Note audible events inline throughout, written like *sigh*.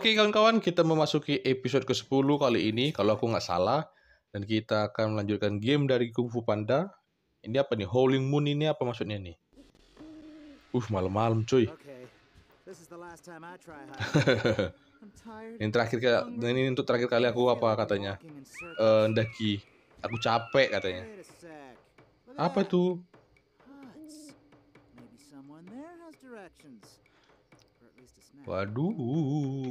Oke kawan-kawan, kita memasuki episode ke-10 kali ini, kalau aku nggak salah. Dan kita akan melanjutkan game dari Kung Fu Panda. Ini apa nih? Howling Moon ini apa maksudnya nih? Uh, malam-malam cuy. *laughs* ini terakhir kali, ini untuk terakhir kali aku apa katanya? Eh, uh, daki. Aku capek katanya. Apa tuh? Waduh.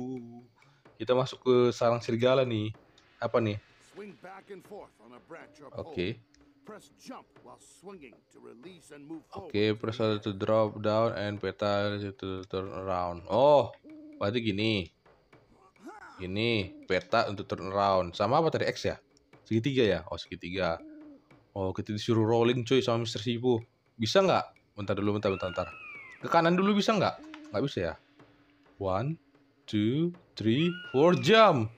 Kita masuk ke sarang serigala nih. Apa nih? Oke. Oke, press R to drop down and peta to turn around. Oh, berarti gini. Gini, peta untuk turn around. Sama apa tadi X ya? Segitiga ya? Oh, segitiga. Oh, kita disuruh rolling cuy sama Mr. Sibu. Bisa nggak? Bentar dulu, bentar, bentar, bentar. Ke kanan dulu bisa nggak? Nggak bisa ya? One, Two, three, four jam.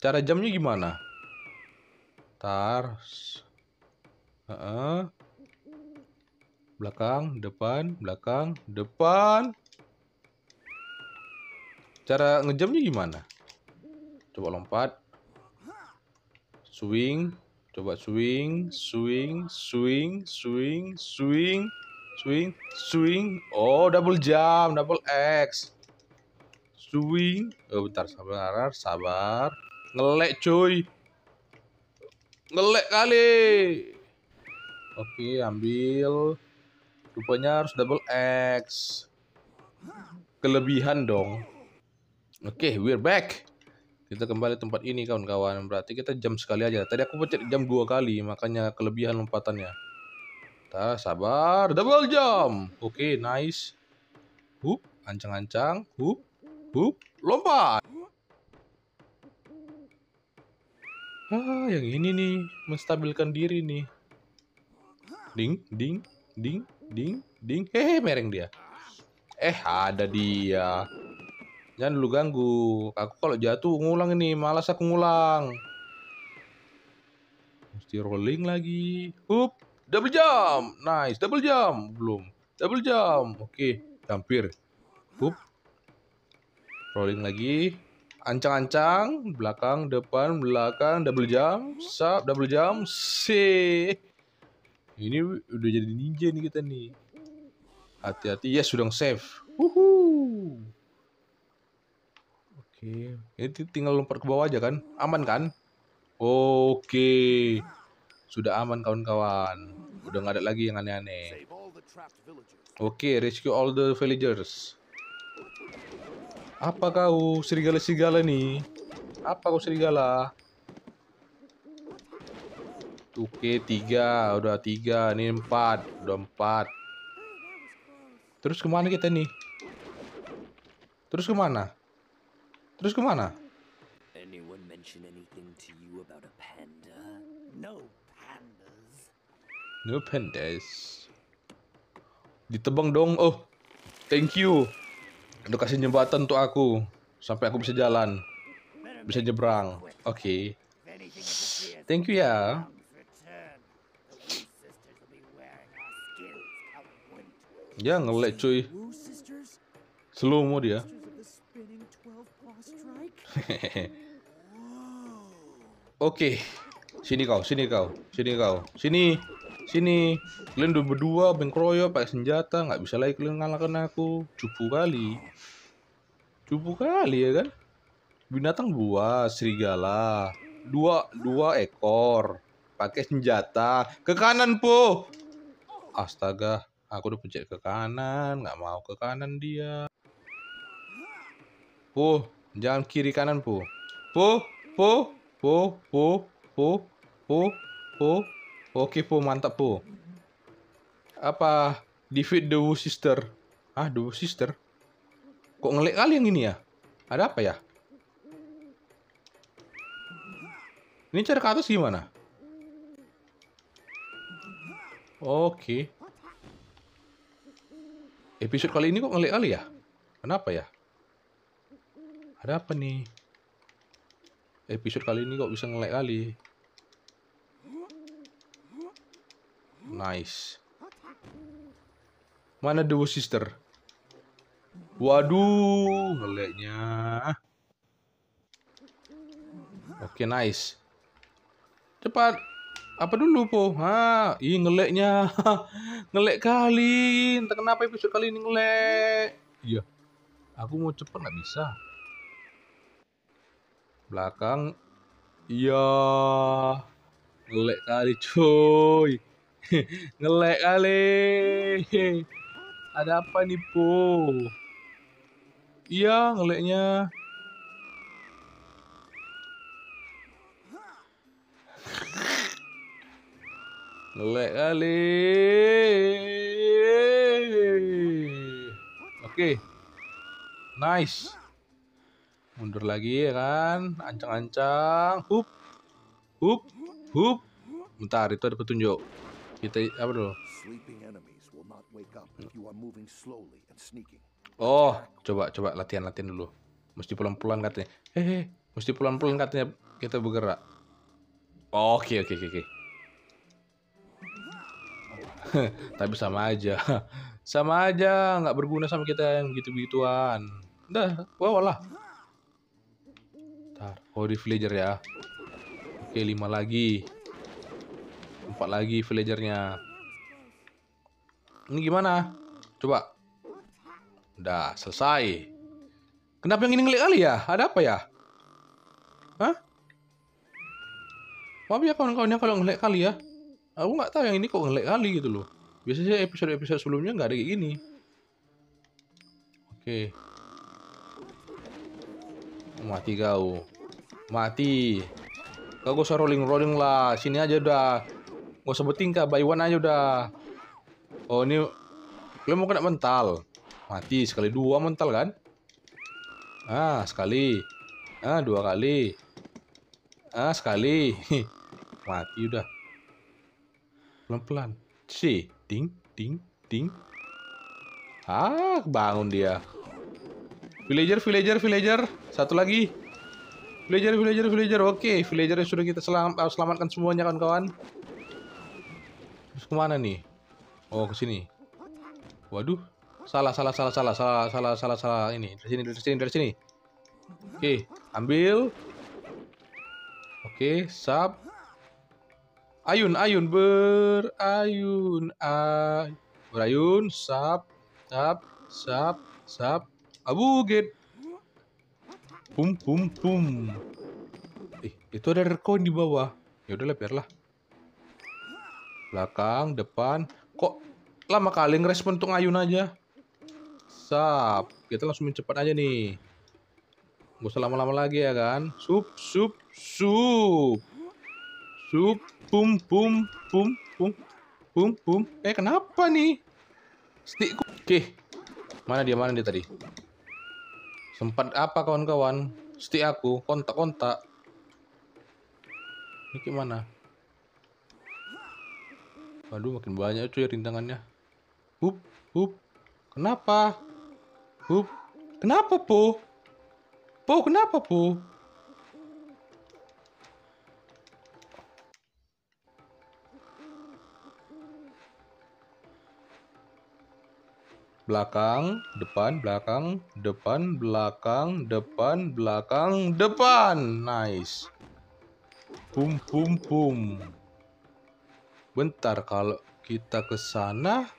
Cara jamnya gimana? Tar. Uh -uh. Belakang, depan, belakang, depan. Cara ngejamnya gimana? Coba lompat. Swing, coba swing, swing, swing, swing, swing, swing, swing. Oh, double jam, double X doing oh bentar sabar sabar ngelek coy, ngelek kali oke ambil rupanya harus double X kelebihan dong oke we're back kita kembali tempat ini kawan-kawan berarti kita jam sekali aja tadi aku pencet jam dua kali makanya kelebihan lompatannya kita sabar double jump oke nice hup ancang-ancang hup Bup, lompat. Ah, yang ini nih, menstabilkan diri nih. Ding, ding, ding, ding, ding. Hehe, mereng dia. Eh, ada dia. Jangan dulu ganggu. Aku kalau jatuh ngulang ini, malas aku ngulang. Mesti rolling lagi. Hup, double jump. Nice, double jump. Belum. Double jump. Oke, okay. hampir. Hup, rolling lagi ancang-ancang belakang depan belakang double jump sub double jump C ini udah jadi ninja nih kita nih hati-hati ya yes, sudah save Wuhu. oke ini tinggal lompat ke bawah aja kan aman kan oke sudah aman kawan-kawan udah nggak ada lagi yang aneh-aneh oke rescue all the villagers apa kau serigala-serigala nih? Apa kau serigala? Oke, tiga. Udah tiga. Ini empat. Udah empat. Terus kemana kita nih? Terus kemana? Terus kemana? Anyone mention anything to you about a panda? No pandas. No pandas. Ditebang dong. Oh, thank you. Lu kasih jembatan untuk aku sampai aku bisa jalan. Bisa nyebrang. Oke. Okay. Thank you ya. Ya ngelek cuy. slow Selumu dia. *laughs* Oke. Okay. Sini kau, sini kau, sini kau. Sini sini kalian udah berdua bengkroyo pakai senjata nggak bisa lagi kalian ngalahkan aku cupu kali cupu kali ya kan binatang buas serigala dua dua ekor pakai senjata ke kanan po astaga aku udah pencet ke kanan nggak mau ke kanan dia po jangan kiri kanan po po po po po po po po Oke po, mantap po. Apa defeat the Wu Sister? Ah, the Wu Sister? Kok ngelek kali yang ini ya? Ada apa ya? Ini cara ke atas gimana? Oke. Episode kali ini kok ngelek kali ya? Kenapa ya? Ada apa nih? Episode kali ini kok bisa ngelek kali? Nice. Mana duo Sister? Waduh, ngeleknya. Oke, okay, nice. Cepat. Apa dulu, Po? Ha, ah, ih ngeleknya. *laughs* ngelek kali. Entah kenapa episode kali ini ngelek. Iya. Aku mau cepat nggak bisa. Belakang. Iya. Ngelek kali, coy. Ngelek kali. Ada apa nih, Po? Iya, ngeleknya. Ngelek kali. Oke. Okay. Nice. Mundur lagi ya kan. Ancang-ancang. Hup. Hup. Hup. Bentar, itu ada petunjuk. Kita apa dulu? Oh, coba coba latihan latihan dulu. Mesti pelan-pelan katanya. Hehe, mesti pelan-pelan katanya kita bergerak. Oh, oke oke oke oke. *laughs* Tapi sama aja. *laughs* sama aja, nggak berguna sama kita yang begitu-begituan. Dah, lah Tar, di Villager ya. Oke, lima lagi dapat lagi villagernya. Ini gimana? Coba. Udah, selesai. Kenapa yang ini ngelik kali ya? Ada apa ya? Hah? Maaf ya kawan-kawannya kalau ngelik kali ya. Aku nggak tahu yang ini kok ngelik kali gitu loh. Biasanya episode-episode sebelumnya nggak ada kayak gini. Oke. Okay. mati kau. Mati. Kau gak usah rolling-rolling lah. Sini aja udah. Gak usah kak, buy one aja udah. Oh ini, lo mau kena mental. Mati, sekali dua mental kan? Ah, sekali. Ah, dua kali. Ah, sekali. *laughs* Mati udah. Pelan-pelan. Si, ting, ting, ting. Ah, bangun dia. Villager, villager, villager. Satu lagi. Villager, villager, villager. Oke, villager yang sudah kita selam selamatkan semuanya kawan-kawan kemana nih? Oh, ke sini. Waduh. Salah, salah, salah, salah, salah, salah, salah, salah. Ini, dari sini, dari sini, dari sini. Oke, ambil. Oke, okay, sap. Ayun, ayun, berayun. Ay berayun, sap, sap, sap, sap. get. Pum, pum, pum. Eh, itu ada rekoin di bawah. Ya udahlah, biarlah belakang depan kok lama kali ngerespon tuh ngayun aja sap kita langsung mencepat aja nih gak usah lama-lama lagi ya kan sup sup sup sup pum pum pum pum pum pum eh kenapa nih Stikku. oke mana dia mana dia tadi sempat apa kawan-kawan Stik aku kontak-kontak ini gimana Waduh makin banyak cuy rintangannya. Hup, hup. Kenapa? Hup. Kenapa, Po? Po, kenapa, Po? belakang, depan, belakang, depan, belakang, depan, belakang, depan. Nice. Pum pum pum. Bentar, kalau kita ke sana,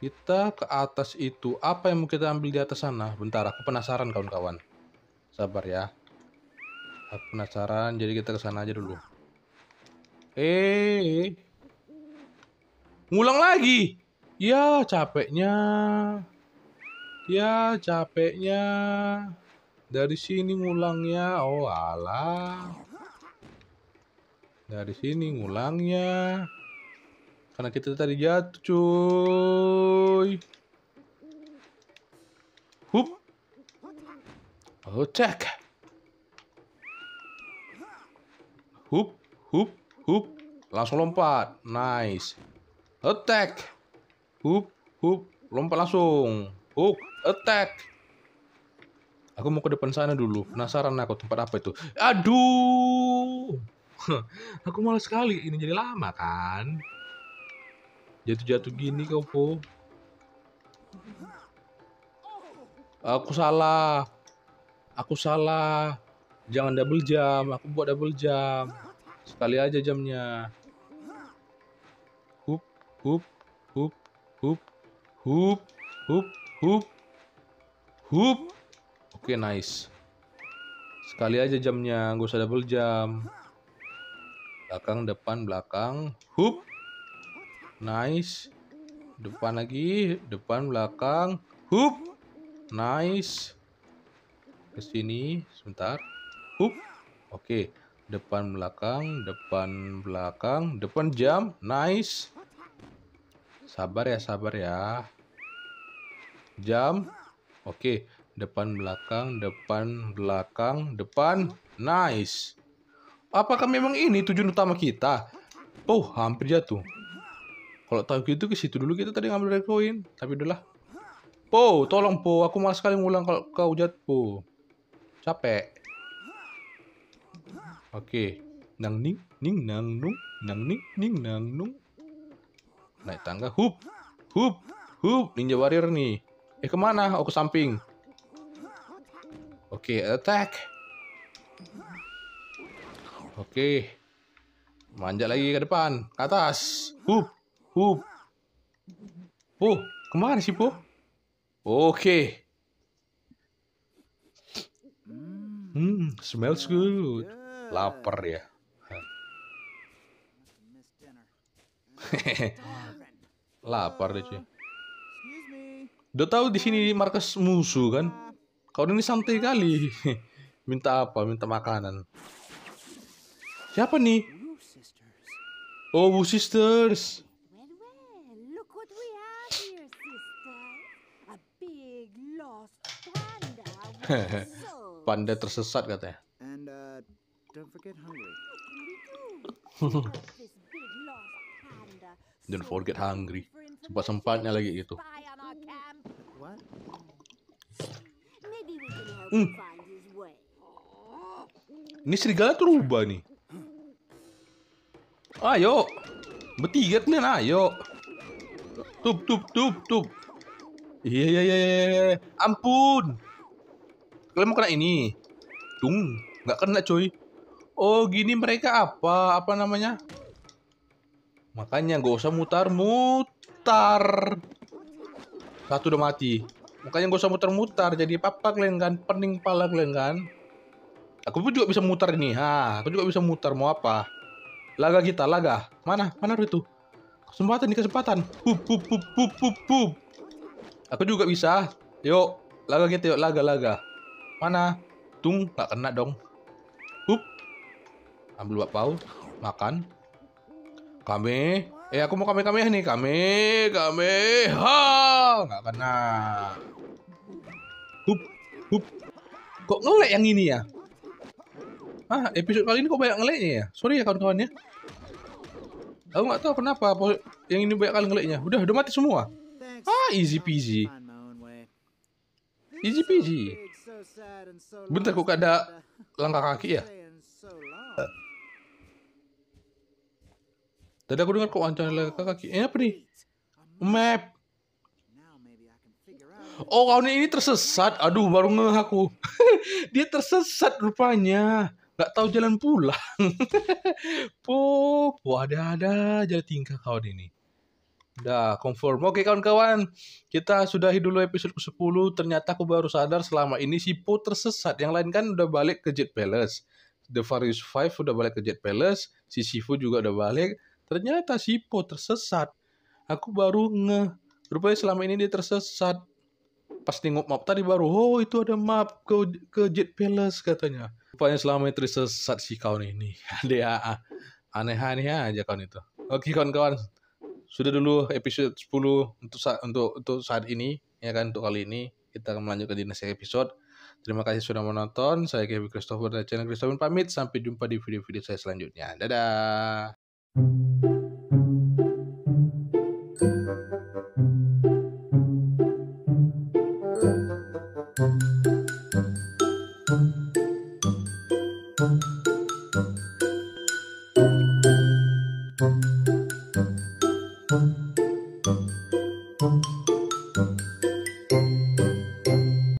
kita ke atas itu. Apa yang mau kita ambil di atas sana? Bentar, aku penasaran kawan-kawan. Sabar ya. Aku penasaran, jadi kita ke sana aja dulu. Eh, ngulang lagi. Ya, capeknya. Ya, capeknya. Dari sini ngulangnya. Oh, alah. Nah, Dari sini ngulangnya. Karena kita tadi jatuh, cuy. Hup. Oh, cek. Hup, hup, hup. Langsung lompat. Nice. Attack. Oh, hup, hup. Lompat langsung. hup oh, attack. Oh, aku mau ke depan sana dulu. Penasaran aku tempat apa itu. Aduh. *laughs* aku malas sekali ini jadi lama kan jatuh-jatuh gini kau po aku salah aku salah jangan double jam aku buat double jam sekali aja jamnya hup hup hup hup hup hup hup hup oke okay, nice sekali aja jamnya gak usah double jam belakang depan belakang hoop nice depan lagi depan belakang hoop nice ke sini sebentar hoop oke okay. depan belakang depan belakang depan jam nice sabar ya sabar ya jam oke okay. depan belakang depan belakang depan nice Apakah memang ini tujuan utama kita? Oh, hampir jatuh. Kalau tahu gitu ke situ dulu kita tadi ngambil red tapi udahlah. Po, tolong Po, aku malas sekali ngulang kalau kau jatuh Po. Capek. Oke. Nang ning ning nang nung nang ning ning nang nung. Naik tangga, hup. Hup. Hup, ninja warrior nih. Eh kemana? Aku samping. Oke, attack. Oke. Manjat lagi ke depan, ke atas. Hup, hup. Oh, kemana sih, Po? Oke. Hmm, smells good. Lapar ya. *laughs* Lapar deh cuy. Udah tahu di sini markas musuh kan? Kau ini santai kali. *laughs* Minta apa? Minta makanan. Siapa nih? Oh, Wu Sisters. *laughs* Panda tersesat katanya. Uh, don't forget hungry. Sempat *laughs* sempatnya lagi gitu. Hmm. Ini serigala terubah nih. Ayo. Bertiga nih, ayo. Tup, tup, tup, tup. Iya iya iya, iya, iya, iya, Ampun. Kalian mau kena ini. Dung. Nggak kena, coy. Oh, gini mereka apa? Apa namanya? Makanya gak usah mutar-mutar. Satu udah mati. Makanya gak usah mutar-mutar. Jadi papa kalian kan. Pening pala kalian kan. Aku pun juga bisa mutar ini. Ha, aku juga bisa mutar. Mau apa? Laga kita, laga. Mana? Mana itu? Kesempatan, ini kesempatan. Pup, pup, pup, pup, pup, pup. Aku juga bisa. Yuk, laga kita yuk, laga, laga. Mana? Tung, nggak kena dong. Pup. Ambil buat pau. Makan. Kami. Eh, aku mau kami-kami nih. Kami, kami. Ha! Nggak kena. Hup, hup. Kok ngelek yang ini ya? Ah, episode kali ini kok banyak ngeleknya ya? Sorry ya kawan-kawannya. Aku nggak tahu kenapa yang ini banyak kali ngeleknya. Udah, udah mati semua. Ah, easy peasy. Easy peasy. Bentar kok ada langkah kaki ya? Tadi aku dengar kok ancaman langkah kaki. Eh, apa nih? Map. Oh, kau ini tersesat. Aduh, baru ngeh aku. *laughs* Dia tersesat rupanya nggak tahu jalan pulang *laughs* pop ada ada aja tingkah kawan ini Dah, confirm. Oke kawan-kawan, kita sudahi dulu episode ke-10. Ternyata aku baru sadar selama ini si Po tersesat. Yang lain kan udah balik ke Jet Palace. The various Five udah balik ke Jet Palace. Si Sifu juga udah balik. Ternyata si Po tersesat. Aku baru nge... Rupanya selama ini dia tersesat. Pas nengok map tadi baru, oh itu ada map ke, ke Jet Palace katanya. Rupanya selama itu sesat si kawan ini. *laughs* Dia ah, ah, aneh-aneh aja kawan itu. Oke kawan-kawan, sudah dulu episode 10 untuk saat, untuk untuk saat ini ya kan untuk kali ini kita akan melanjutkan di next episode. Terima kasih sudah menonton. Saya Kevin Christopher dari channel Christopher pamit. Sampai jumpa di video-video saya selanjutnya. Dadah.